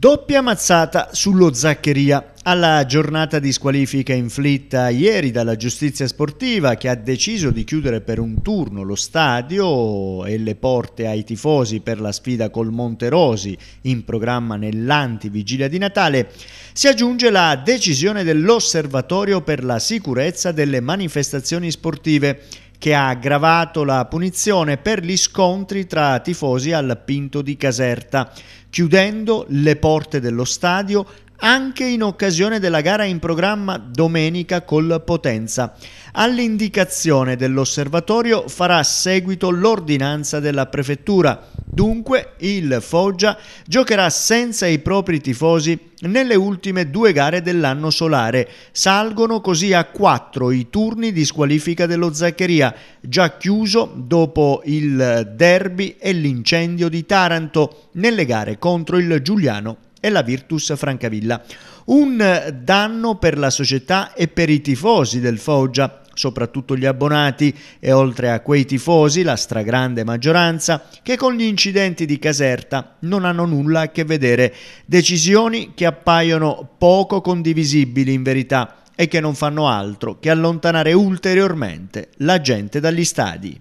Doppia mazzata sullo Zaccheria. Alla giornata di squalifica inflitta ieri dalla giustizia sportiva che ha deciso di chiudere per un turno lo stadio e le porte ai tifosi per la sfida col Monterosi in programma nell'antivigilia di Natale, si aggiunge la decisione dell'Osservatorio per la sicurezza delle manifestazioni sportive che ha aggravato la punizione per gli scontri tra tifosi al Pinto di Caserta, chiudendo le porte dello stadio anche in occasione della gara in programma domenica col Potenza. All'indicazione dell'osservatorio farà seguito l'ordinanza della prefettura Dunque il Foggia giocherà senza i propri tifosi nelle ultime due gare dell'anno solare. Salgono così a quattro i turni di squalifica dello Zaccheria, già chiuso dopo il derby e l'incendio di Taranto nelle gare contro il Giuliano e la Virtus Francavilla. Un danno per la società e per i tifosi del Foggia, soprattutto gli abbonati e oltre a quei tifosi, la stragrande maggioranza, che con gli incidenti di Caserta non hanno nulla a che vedere, decisioni che appaiono poco condivisibili in verità e che non fanno altro che allontanare ulteriormente la gente dagli stadi.